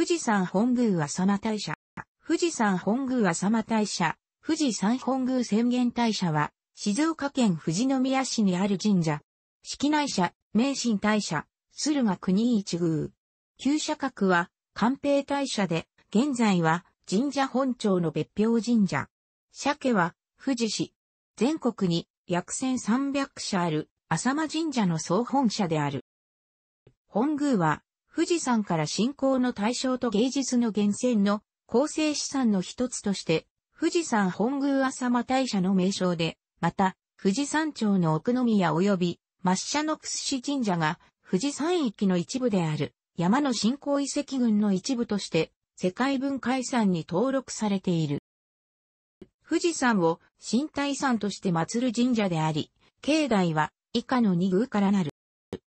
富士山本宮浅間大社。富士山本宮浅間大社、富士山本宮宣言大社は、静岡県富士宮市にある神社。式内社、名神大社、駿河国一宮。旧社格は、官兵大社で、現在は神社本庁の別表神社。社家は、富士市。全国に約1300社ある、浅間神社の総本社である。本宮は、富士山から信仰の対象と芸術の源泉の構成資産の一つとして、富士山本宮浅間大社の名称で、また、富士山町の奥宮及び、抹茶の屈指神社が、富士山域の一部である、山の信仰遺跡群の一部として、世界文化遺産に登録されている。富士山を新体山として祀る神社であり、境内は以下の二宮からなる。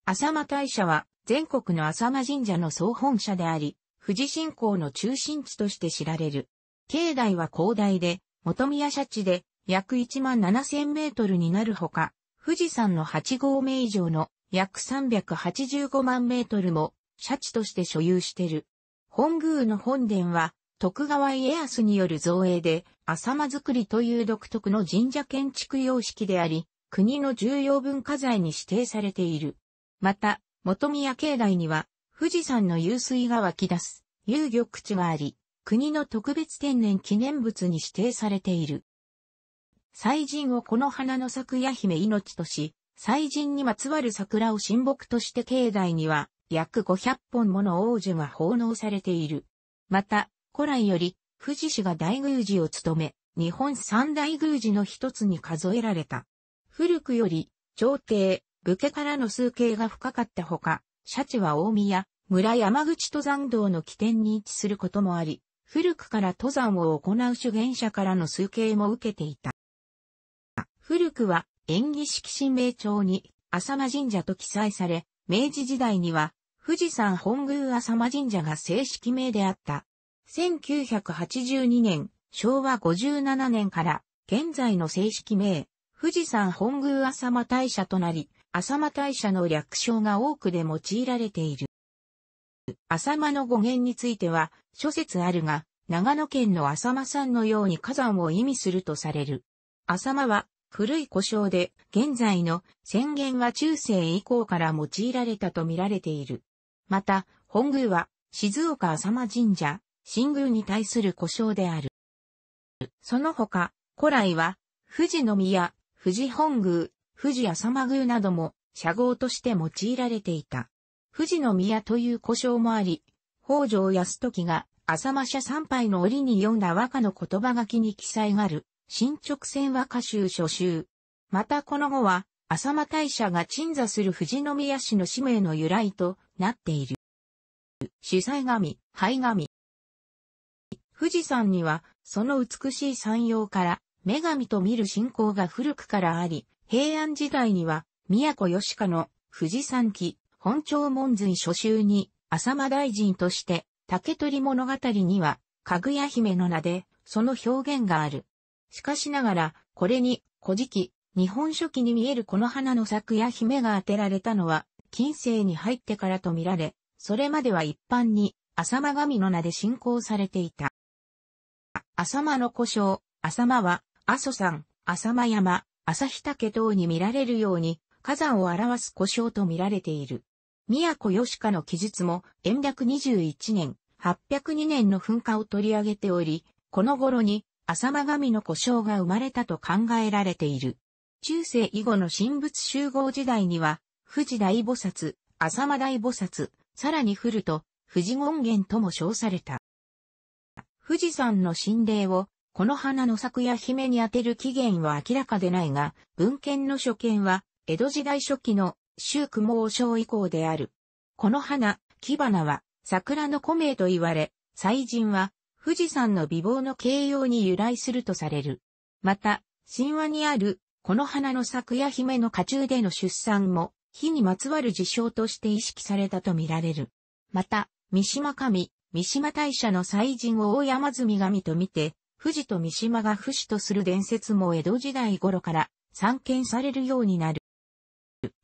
浅間大社は全国の浅間神社の総本社であり、富士信仰の中心地として知られる。境内は広大で、元宮社地で約1万7000メートルになるほか、富士山の8合目以上の約385万メートルも社地として所有してる。本宮の本殿は徳川家康による造営で浅間造りという独特の神社建築様式であり、国の重要文化財に指定されている。また、元宮境内には、富士山の湧水が湧き出す、遊漁口があり、国の特別天然記念物に指定されている。祭神をこの花の桜姫命とし、祭神にまつわる桜を神木として境内には、約500本もの王女が奉納されている。また、古来より、富士市が大宮司を務め、日本三大宮司の一つに数えられた。古くより、朝廷、武家からの数形が深かったほか、社地は大宮、村山口登山道の起点に位置することもあり、古くから登山を行う主言者からの数形も受けていた。古くは、演技式神明帳に、浅間神社と記載され、明治時代には、富士山本宮浅間神社が正式名であった。1982年、昭和57年から、現在の正式名、富士山本宮浅間大社となり、浅間大社の略称が多くで用いられている。浅間の語源については、諸説あるが、長野県の浅間山のように火山を意味するとされる。浅間は、古い故障で、現在の宣言は中世以降から用いられたと見られている。また、本宮は、静岡浅間神社、神宮に対する故障である。その他、古来は、富士宮、富士本宮、富士浅間宮なども社号として用いられていた。富士の宮という故障もあり、北条康時が浅間社参拝の折に読んだ和歌の言葉書きに記載がある、新直線和歌集初集。またこの後は、浅間大社が鎮座する富士宮市の使命の由来となっている。主催神、灰神。富士山には、その美しい山陽から、女神と見る信仰が古くからあり、平安時代には、宮古吉香の富士山記、本朝門髄初集に、浅間大臣として、竹取物語には、かぐや姫の名で、その表現がある。しかしながら、これに、古事記、日本書紀に見えるこの花の咲くや姫が当てられたのは、近世に入ってからと見られ、それまでは一般に、浅間神の名で信仰されていた。浅間の故障、浅間は、阿蘇山、浅間山、旭岳等に見られるように、火山を表す故障と見られている。宮古吉家の記述も、延暦21年、802年の噴火を取り上げており、この頃に、浅間神の故障が生まれたと考えられている。中世以後の神仏集合時代には、富士大菩薩、浅間大菩薩、さらに降ると、富士権現とも称された。富士山の神霊をこの花の咲や姫に当てる起源は明らかでないが、文献の所見は、江戸時代初期の周雲王将以降である。この花、木花は、桜の古名と言われ、祭神は、富士山の美貌の形容に由来するとされる。また、神話にある、この花の咲や姫の家中での出産も、火にまつわる事象として意識されたとみられる。また、三島神、三島大社の祭神を大山積神と見て、富士と三島が富士とする伝説も江戸時代頃から散見されるようになる。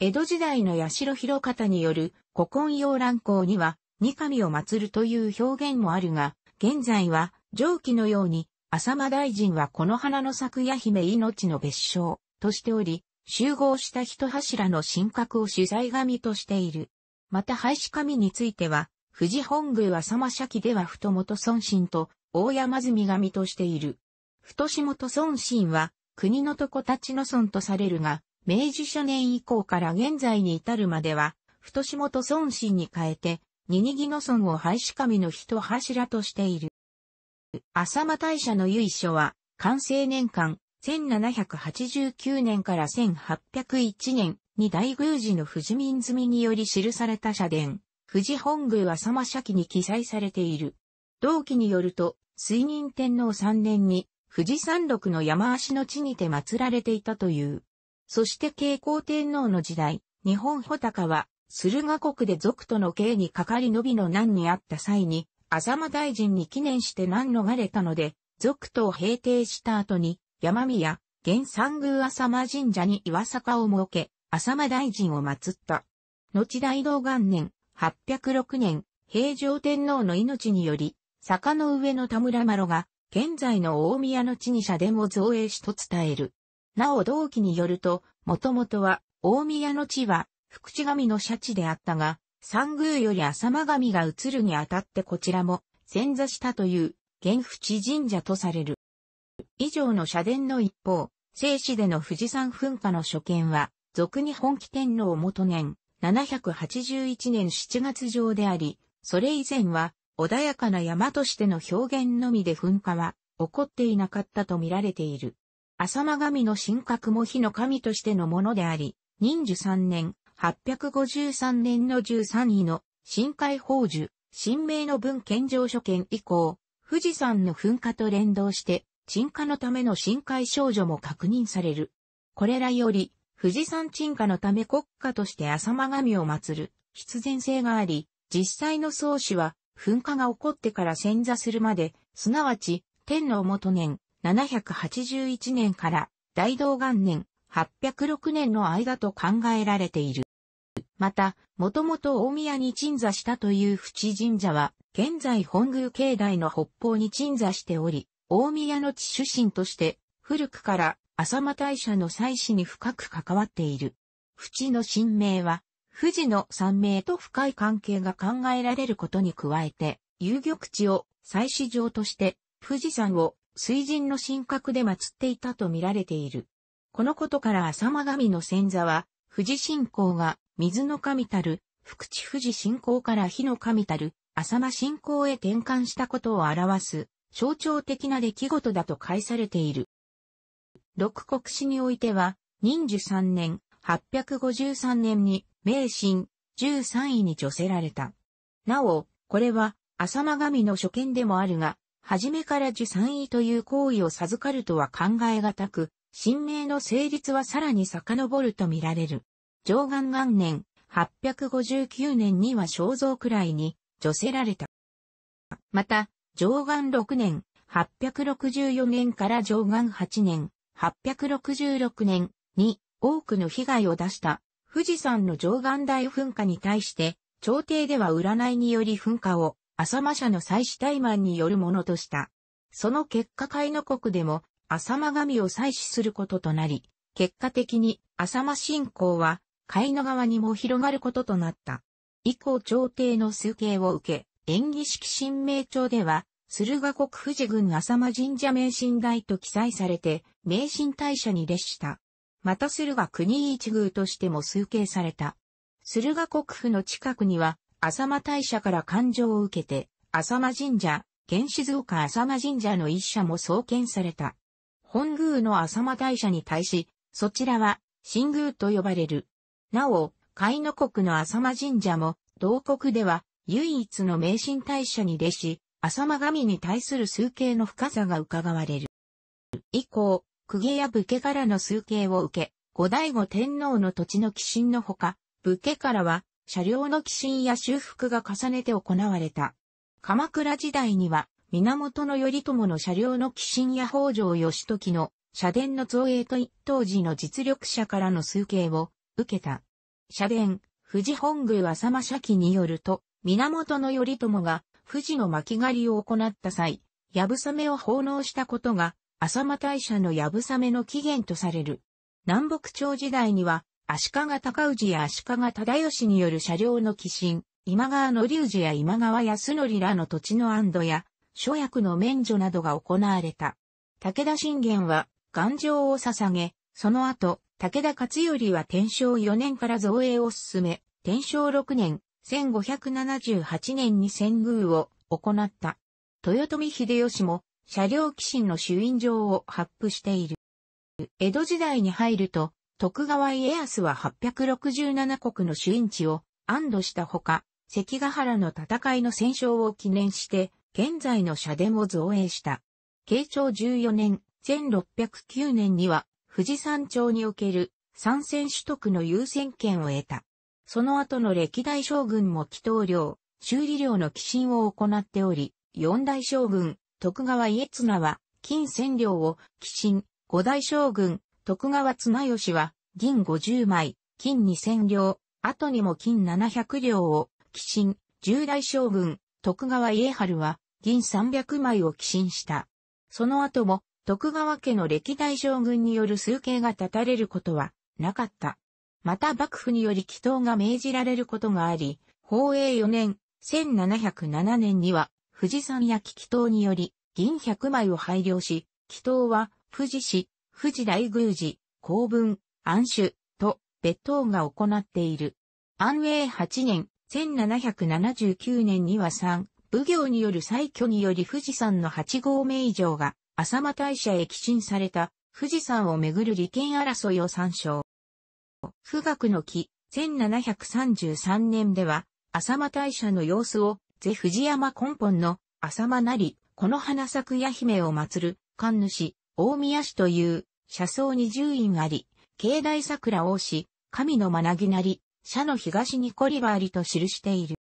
江戸時代の八代広方による古今洋乱行には二神を祀るという表現もあるが、現在は上記のように浅間大臣はこの花の咲くや姫命の別称としており、集合した一柱の神格を取材神としている。また廃止神については、富士本宮は間社記では太元尊神と大山積神としている。太下と孫信は、国のこ立ちの孫とされるが、明治初年以降から現在に至るまでは、太下と孫信に変えて、ニニギの孫を廃止神の一柱としている。浅間大社の由緒は、完成年間、1789年から1801年に大宮寺の富士民積により記された社殿、富士本宮浅間社記に記載されている。同期によると、水仁天皇3年に、富士山麓の山足の地にて祀られていたという。そして慶光天皇の時代、日本穂高は、駿河国で族との刑にかかりのびの難にあった際に、浅間大臣に記念して難逃れたので、族とを平定した後に、山宮、現三宮浅間神社に岩坂を設け、浅間大臣を祀った。後大道元年、806年、平城天皇の命により、坂の上の田村麻呂が、現在の大宮の地に社殿を造営しと伝える。なお同期によると、もともとは、大宮の地は、福地神の社地であったが、三宮より浅間神が移るにあたってこちらも、前座したという、玄淵神社とされる。以上の社殿の一方、聖市での富士山噴火の所見は、俗に本気天皇元年、781年7月上であり、それ以前は、穏やかな山としての表現のみで噴火は起こっていなかったと見られている。浅間神の神格も火の神としてのものであり、忍寿3年、853年の13位の深海宝樹、神明の文献上書見以降、富士山の噴火と連動して、沈下のための深海少女も確認される。これらより、富士山沈下のため国家として浅間神を祀る必然性があり、実際の宗師は噴火が起こってから潜座するまで、すなわち、天皇元年781年から大道元年806年の間と考えられている。また、もともと大宮に鎮座したという淵神社は、現在本宮境内の北方に鎮座しており、大宮の地出身として、古くから浅間大社の祭祀に深く関わっている。淵の神明は、富士の山名と深い関係が考えられることに加えて、遊玉地を祭祀場として富士山を水神の神格で祀っていたと見られている。このことから浅間神の先座は、富士信仰が水の神たる、福地富士信仰から火の神たる、浅間信仰へ転換したことを表す、象徴的な出来事だと解されている。六国史においては、忍寿三年、853年に名神13位に除せられた。なお、これは浅間神の所見でもあるが、初めから十三位という行為を授かるとは考えがたく、神明の成立はさらに遡ると見られる。上岸元年、859年には肖像くらいに除せられた。また、上岸6年、864年から上岸8年、866年に多くの被害を出した富士山の上岸大噴火に対して、朝廷では占いにより噴火を浅間社の祭祀怠慢によるものとした。その結果海の国でも浅間神を祭祀することとなり、結果的に浅間信仰は海の側にも広がることとなった。以降朝廷の数形を受け、演技式神明朝では、駿河国富士郡浅間神社名神大と記載されて、名神大社に列した。また駿河国一宮としても崇敬された。駿河国府の近くには、浅間大社から感情を受けて、浅間神社、現静岡浅間神社の一社も創建された。本宮の浅間大社に対し、そちらは、新宮と呼ばれる。なお、海の国の浅間神社も、同国では、唯一の名神大社に弟子、浅間神に対する数形の深さが伺われる。以降、公家や武家からの数形を受け、後醍醐天皇の土地の寄進のほか、武家からは、車両の寄進や修復が重ねて行われた。鎌倉時代には、源頼朝の車両の寄進や北条義時の社殿の造営と一当時の実力者からの数形を受けた。社殿、富士本宮浅間社記によると、源頼朝が富士の巻狩りを行った際、やぶさめを奉納したことが浅間大社のやぶさめの起源とされる。南北朝時代には、足利高氏や足利忠義による車両の寄進、今川の隆二や今川康則らの土地の安堵や、諸役の免除などが行われた。武田信玄は、願丈を捧げ、その後、武田勝頼は天正4年から造営を進め、天正6年、1578年に遷宮を行った。豊臣秀吉も車両寄進の主因状を発布している。江戸時代に入ると、徳川家康は867国の主因地を安堵したほか、関ヶ原の戦いの戦勝を記念して、現在の社殿を造営した。慶長14年、1609年には、富士山町における参戦取得の優先権を得た。その後の歴代将軍も祈祷領、修理領の寄進を行っており、四大将軍、徳川家綱は、金千両を、寄進、五代将軍、徳川綱吉は、銀五十枚、金二千両、後にも金七百両を、寄進、十代将軍、徳川家春は、銀三百枚を寄進した。その後も、徳川家の歴代将軍による数形が立たれることは、なかった。また幕府により祈祷が命じられることがあり、宝永4年、1707年には、富士山焼き祈祷により、銀100枚を配慮し、祈祷は、富士市、富士大宮寺、公文、安守、と、別当が行っている。安永8年、1779年には3、奉行による再挙により富士山の8合目以上が、浅間大社へ寄進された、富士山をめぐる利権争いを参照。富岳の木、1733年では、浅間大社の様子を是藤山根本の浅間なり、この花咲くや姫を祀る、神主、大宮氏という、車窓に十院あり、境内桜王氏、神のまなぎなり、社の東にコりバありと記している。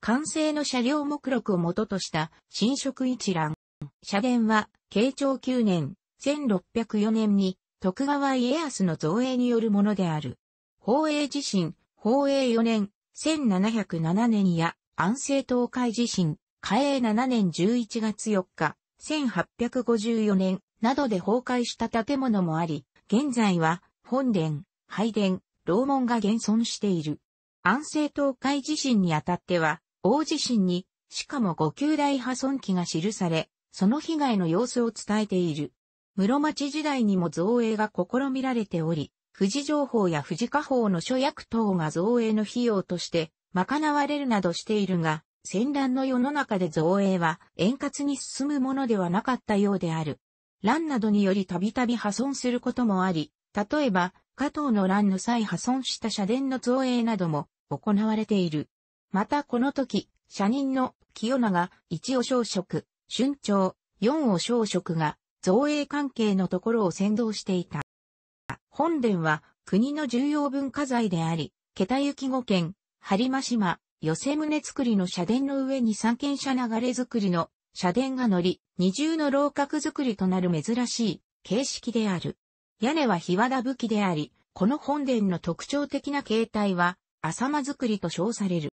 完成の車両目録を元とした新色一覧。社殿は、慶長9年、1604年に、徳川家康の造営によるものである。宝永地震、宝永4年、1707年や、安政東海地震、嘉永7年11月4日、1854年などで崩壊した建物もあり、現在は本殿、拝殿、楼門が現存している。安政東海地震にあたっては、大地震に、しかも5級大破損機が記され、その被害の様子を伝えている。室町時代にも造営が試みられており、富士情報や富士家宝の諸役等が造営の費用として賄われるなどしているが、戦乱の世の中で造営は円滑に進むものではなかったようである。乱などによりたびたび破損することもあり、例えば、加藤の乱の際破損した社殿の造営なども行われている。またこの時、社人の清永、一を小職、春長、四を小職が造営関係のところを先導していた。本殿は国の重要文化財であり、桁行き5県、播磨島、寄せ棟作りの社殿の上に三軒車流れ作りの社殿が乗り、二重の楼閣作りとなる珍しい形式である。屋根は日和田武器であり、この本殿の特徴的な形態は、浅間作りと称される。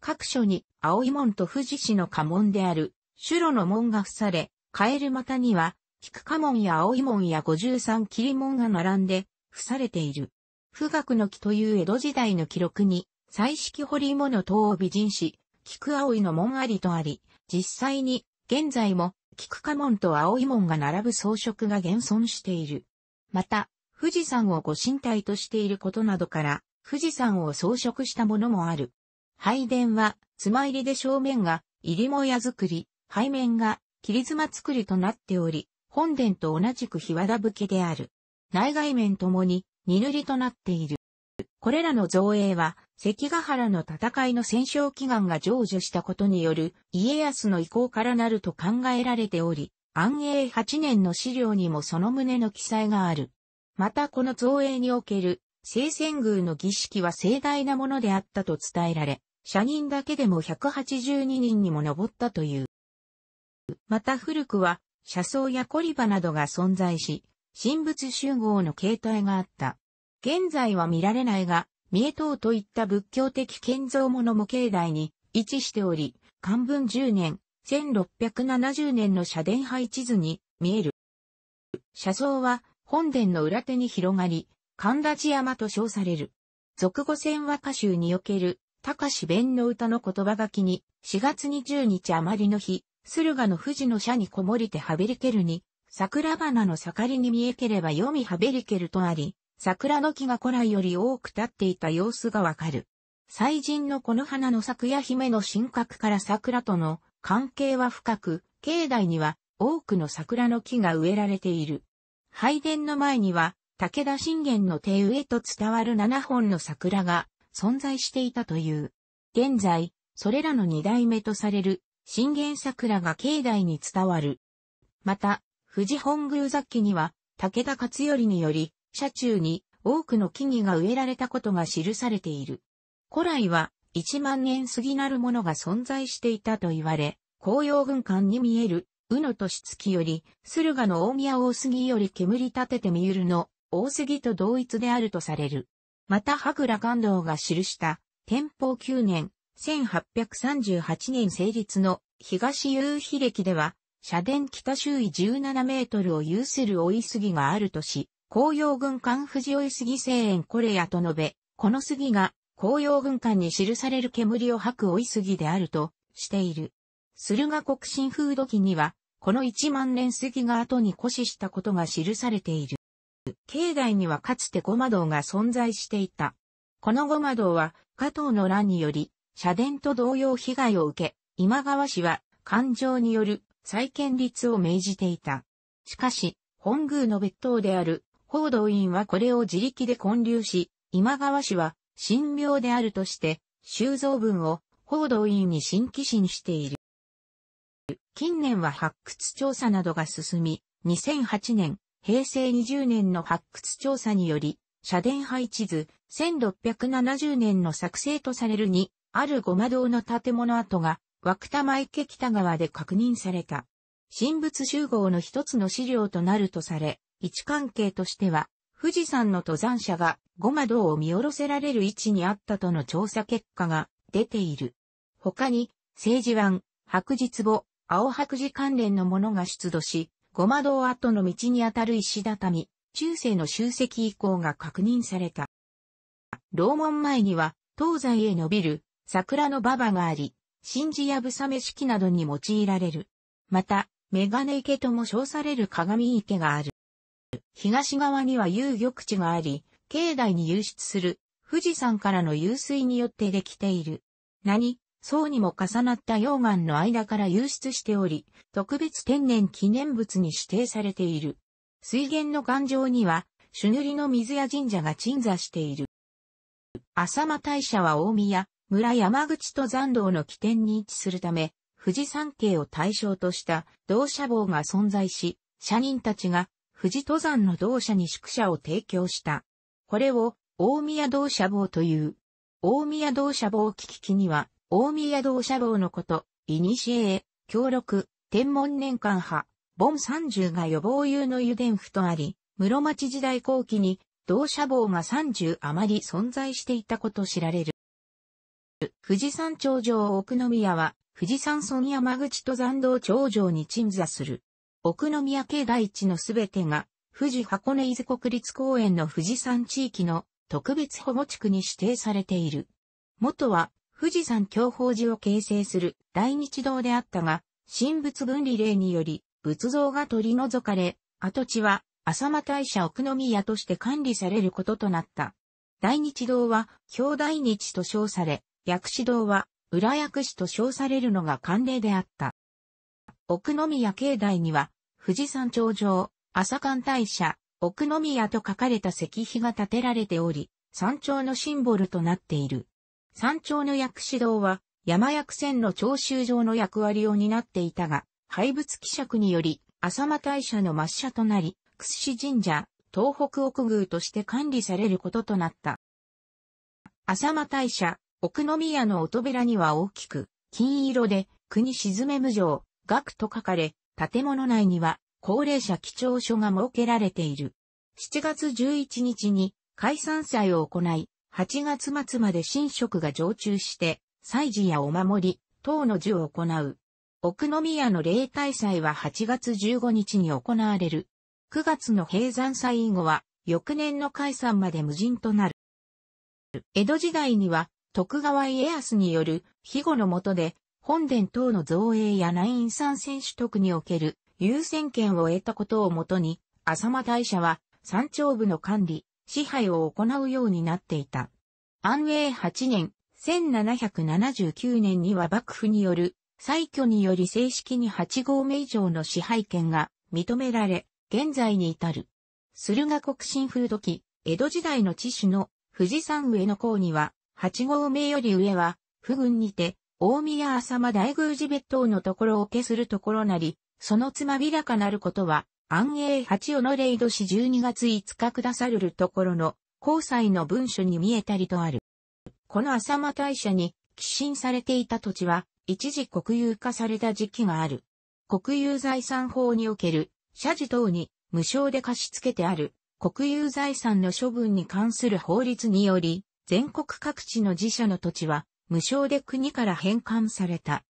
各所に、青い門と富士市の家門である、種路の門が付され、カエル股には、菊家門や青い門や五十三霧門が並んで、付されている。富岳の木という江戸時代の記録に、彩色彫物等を美人師、菊葵の門ありとあり、実際に、現在も、菊花門と葵門が並ぶ装飾が現存している。また、富士山をご神体としていることなどから、富士山を装飾したものもある。拝殿は、妻入りで正面が、入りもや作り、背面が、切妻作りとなっており、本殿と同じく日和田武家である。内外面ともに、二塗りとなっている。これらの造営は、関ヶ原の戦いの戦勝祈願が成就したことによる家康の意向からなると考えられており、安永8年の資料にもその旨の記載がある。またこの造営における聖戦宮の儀式は盛大なものであったと伝えられ、社人だけでも182人にも上ったという。また古くは、車窓やコリバなどが存在し、神仏集合の形態があった。現在は見られないが、三重塔といった仏教的建造物も境内に位置しており、漢文10年、1670年の社殿配置図に見える。車窓は本殿の裏手に広がり、神立山と称される。俗語戦和歌集における、高志弁の歌の言葉書きに、4月20日余りの日、駿河の富士の社にこもりてはべりけるに、桜花の盛りに見えければ読みはべりけるとあり、桜の木が古来より多く立っていた様子がわかる。祭神のこの花の桜姫の神格から桜との関係は深く、境内には多くの桜の木が植えられている。拝殿の前には、武田信玄の手植えと伝わる7本の桜が存在していたという。現在、それらの2代目とされる信玄桜が境内に伝わる。また、富士本宮雑記には、武田勝頼により、車中に多くの木々が植えられたことが記されている。古来は、一万年過ぎなるものが存在していたと言われ、紅葉軍艦に見える、宇野としつきより、駿河の大宮大杉より煙立てて見ゆるの、大杉と同一であるとされる。また、白羅官道が記した、天保9年、1838年成立の東夕日歴では、社殿北周囲17メートルを有する追い杉があるとし、紅葉軍艦富士追い杉聖園これやと述べ、この杉が紅葉軍艦に記される煙を吐く追い杉であるとしている。駿河国新風土記には、この一万年杉が後に古死したことが記されている。境内にはかつてゴマ道が存在していた。このゴマ道は、加藤の乱により、社殿と同様被害を受け、今川氏は、感情による再建立を命じていた。しかし、本宮の別当である報道院はこれを自力で建立し、今川氏は神廟であるとして、収蔵文を報道院に新寄進している。近年は発掘調査などが進み、2008年、平成20年の発掘調査により、社殿配置図、1670年の作成とされるに、あるごま堂の建物跡が涌田池北川で確認された。神仏集合の一つの資料となるとされ、位置関係としては、富士山の登山者が五窓を見下ろせられる位置にあったとの調査結果が出ている。他に、政治湾、白日簿、青白磁関連のものが出土し、五窓跡の道にあたる石畳、中世の集積以降が確認された。楼門前には、東西へ伸びる桜の馬場があり、真珠やぶさめ式などに用いられる。また、メガネ池とも称される鏡池がある。東側には遊玉地があり、境内に流出する富士山からの湧水によってできている。何、層にも重なった溶岩の間から流出しており、特別天然記念物に指定されている。水源の岩上には、朱塗りの水や神社が鎮座している。浅間大社は大宮、村山口登山道の起点に位置するため、富士山系を対象とした同社坊が存在し、社人たちが富士登山の同社に宿舎を提供した。これを大宮同社坊という。大宮同社坊危機には、大宮同社坊のこと、いにしえ、協力、天文年間派、ボン30が予防有の油田府とあり、室町時代後期に同社坊が30余り存在していたこと知られる。富士山頂上奥宮は、富士山村山口登山道頂上に鎮座する。奥宮家大地のすべてが、富士箱根伊豆国立公園の富士山地域の特別保護地区に指定されている。元は、富士山享保寺を形成する大日堂であったが、神仏分離令により、仏像が取り除かれ、跡地は、浅間大社奥宮として管理されることとなった。大日堂は、京大日と称され、薬師堂は、裏薬師と称されるのが慣例であった。奥宮境内には、富士山頂上、朝寒大社、奥宮と書かれた石碑が建てられており、山頂のシンボルとなっている。山頂の薬師堂は、山薬船の徴収場の役割を担っていたが、廃仏希釈により、浅間大社の抹社となり、屈指神社、東北奥宮として管理されることとなった。浅間大社、奥宮の音べらには大きく、金色で、国沈め無常、学と書かれ、建物内には、高齢者基調所が設けられている。7月11日に、解散祭を行い、8月末まで神職が常駐して、祭事やお守り、等の授を行う。奥宮の例大祭は8月15日に行われる。9月の閉山祭以後は、翌年の解散まで無人となる。江戸時代には、徳川家康による庇護の下で、本殿等の造営や内院参戦取得における優先権を得たことをもとに、浅間大社は山頂部の管理、支配を行うようになっていた。安永8年、1779年には幕府による、採挙により正式に8合目以上の支配権が認められ、現在に至る。駿河国新風土江戸時代の地主の富士山上の項には、八合目より上は、不軍にて、大宮浅間大宮寺別当のところを消するところなり、そのつまびらかなることは、安永八尾の霊し12月5日下さるるところの、交際の文書に見えたりとある。この浅間大社に、寄進されていた土地は、一時国有化された時期がある。国有財産法における、社事等に無償で貸し付けてある、国有財産の処分に関する法律により、全国各地の寺社の土地は、無償で国から返還された。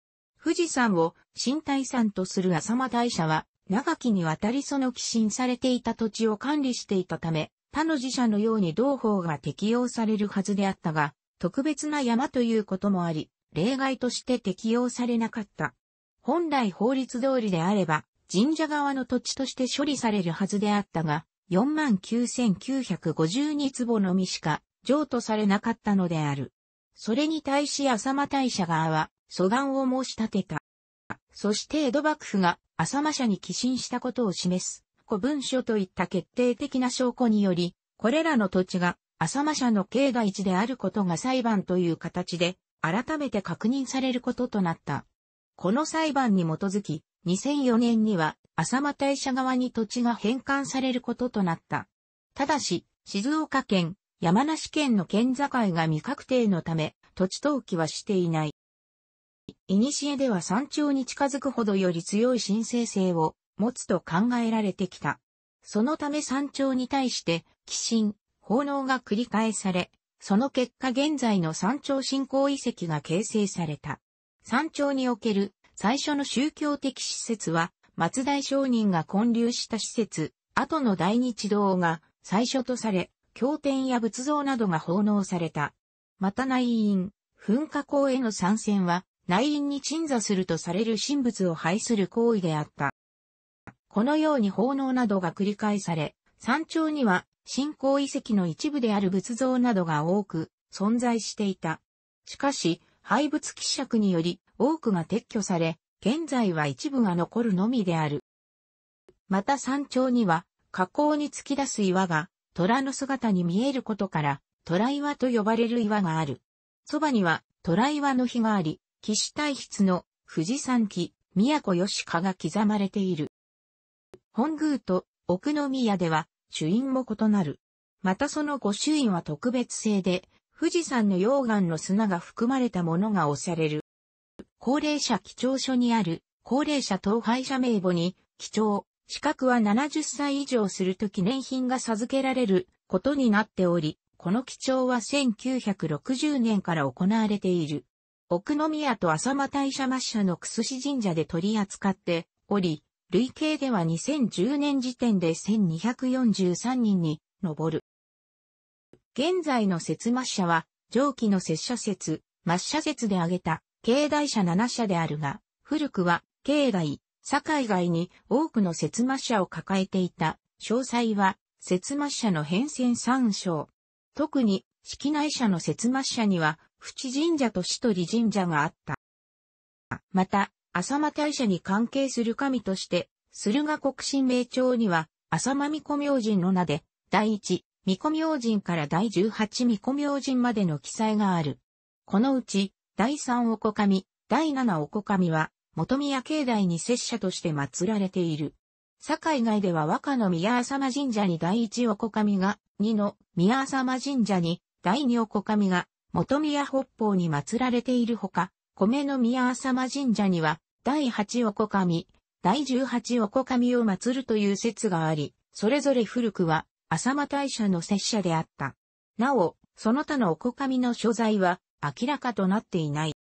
富士山を新大山とする浅間大社は、長きにわたりその寄進されていた土地を管理していたため、他の寺社のように同法が適用されるはずであったが、特別な山ということもあり、例外として適用されなかった。本来法律通りであれば、神社側の土地として処理されるはずであったが、49,952坪のみしか譲渡されなかったのである。それに対し浅間大社側は、訴願を申し立てた。そして江戸幕府が浅間社に寄進したことを示す古文書といった決定的な証拠により、これらの土地が浅間社の境が地であることが裁判という形で改めて確認されることとなった。この裁判に基づき、2004年には浅間大社側に土地が返還されることとなった。ただし、静岡県山梨県の県境が未確定のため、土地登記はしていない。古では山頂に近づくほどより強い神聖性を持つと考えられてきた。そのため山頂に対して、寄進、奉納が繰り返され、その結果現在の山頂信仰遺跡が形成された。山頂における最初の宗教的施設は、松代商人が建立した施設、後の大日堂が最初とされ、経典や仏像などが奉納された。また内院、噴火口への参戦は、内院に鎮座するとされる神仏を拝する行為であった。このように奉納などが繰り返され、山頂には信仰遺跡の一部である仏像などが多く存在していた。しかし、廃仏希釈により多くが撤去され、現在は一部が残るのみである。また山頂には、河口に突き出す岩が虎の姿に見えることから、虎岩と呼ばれる岩がある。そばには虎岩の碑があり、騎士体質の富士山記、古吉家が刻まれている。本宮と奥宮では主因も異なる。またその御朱印は特別性で、富士山の溶岩の砂が含まれたものが押される。高齢者記帳書にある高齢者等配者名簿に、基調。資格は70歳以上すると記念品が授けられることになっており、この記帳は1960年から行われている。奥宮と浅間大社抹社の楠し神社で取り扱っており、累計では2010年時点で1243人に上る。現在の節抹社は、上記の拙者説、抹社説で挙げた、境内社7社であるが、古くは、境内、堺外に多くの説末者を抱えていた。詳細は、説末者の変遷参照。特に、式内社の説末者には、淵神社と死鳥神社があった。また、浅間大社に関係する神として、駿河国神明朝には、浅間巫女明神の名で、第一、巫女明神から第十八巫女明神までの記載がある。このうち、第三おこかみ、第七おこかみは、元宮境内に拙者として祀られている。堺外では若の宮浅間神社に第一横みが、二の宮浅間神社に第二横みが、元宮北方に祀られているほか、米の宮浅間神社には、第八横み、第十八横みを祀るという説があり、それぞれ古くは、浅間大社の拙者であった。なお、その他のおこかみの所在は明らかとなっていない。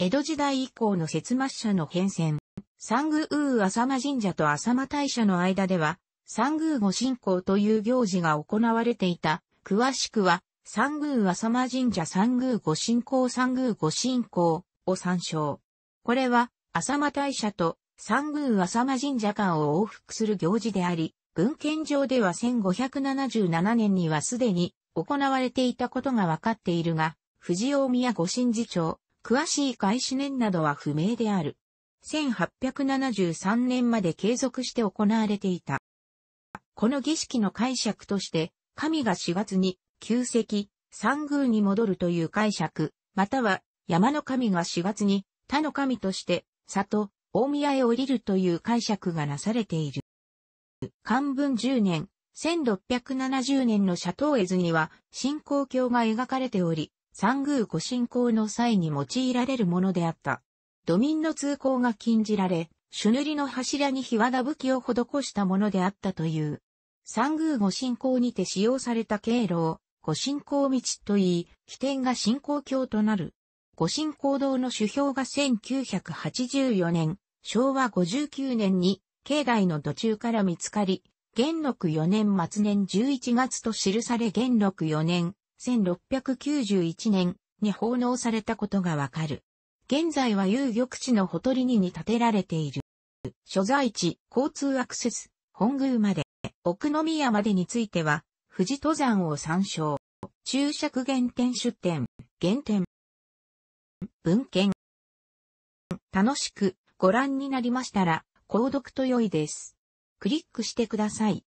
江戸時代以降の節末社の変遷。三宮浅間神社と浅間大社の間では、三宮御信仰という行事が行われていた。詳しくは、三宮浅間神社三宮御信仰三宮御信仰を参照。これは、浅間大社と三宮浅間神社間を往復する行事であり、文献上では1577年にはすでに行われていたことがわかっているが、藤尾宮御神事長、詳しい開始年などは不明である。1873年まで継続して行われていた。この儀式の解釈として、神が4月に、旧石、三宮に戻るという解釈、または、山の神が4月に、他の神として、里、大宮へ降りるという解釈がなされている。漢文10年、1670年のシャトーエズには、信仰教が描かれており、三宮御信仰の際に用いられるものであった。土民の通行が禁じられ、朱塗りの柱に日和田武器を施したものであったという。三宮御信仰にて使用された経路を、御信仰道といい、起点が信仰橋となる。御信仰堂の主標が1984年、昭和59年に、境内の途中から見つかり、元禄4年末年11月と記され元禄4年1691年に奉納されたことがわかる。現在は遊玉地のほとりにに建てられている。所在地、交通アクセス、本宮まで、奥宮までについては、富士登山を参照。注釈原点出典、原点。文献。楽しくご覧になりましたら、購読と良いです。クリックしてください。